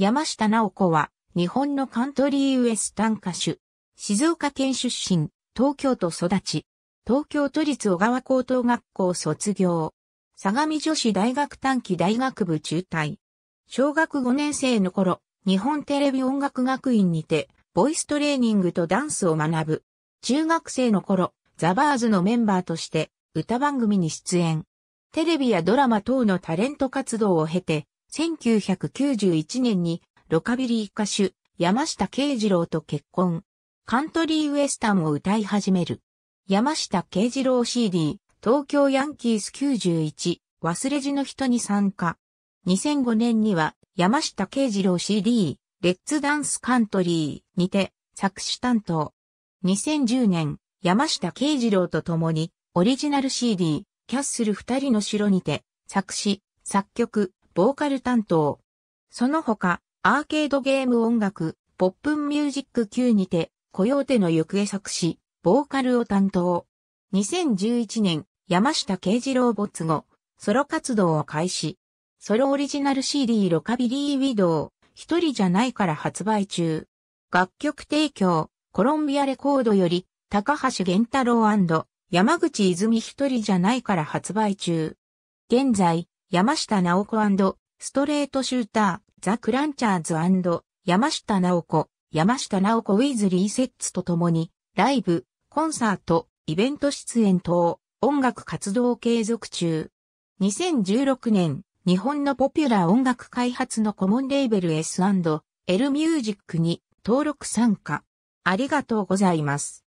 山下直子は、日本のカントリーウエスタン歌手。静岡県出身、東京都育ち。東京都立小川高等学校卒業。相模女子大学短期大学部中退。小学5年生の頃、日本テレビ音楽学院にて、ボイストレーニングとダンスを学ぶ。中学生の頃、ザバーズのメンバーとして、歌番組に出演。テレビやドラマ等のタレント活動を経て、1991年にロカビリー歌手山下慶次郎と結婚。カントリーウエスタンを歌い始める。山下慶次郎 CD 東京ヤンキース91忘れじの人に参加。2005年には山下慶次郎 CD レッツダンスカントリーにて作詞担当。2010年山下慶次郎と共にオリジナル CD キャッスル二人の城にて作詞、作曲、ボーカル担当。その他、アーケードゲーム音楽、ポップンミュージック級にて、コヨーテの行方作詞、ボーカルを担当。2011年、山下慶次郎没後、ソロ活動を開始。ソロオリジナル CD ロカビリーウィドウ、一人じゃないから発売中。楽曲提供、コロンビアレコードより、高橋玄太郎山口泉一人じゃないから発売中。現在、山下直子ストレートシューター、ザ・クランチャーズ山下直子、山下直子ウィズリーセッツと共に、ライブ、コンサート、イベント出演等、音楽活動継続中。2016年、日本のポピュラー音楽開発のコモンレーベル S&L ミュージックに登録参加。ありがとうございます。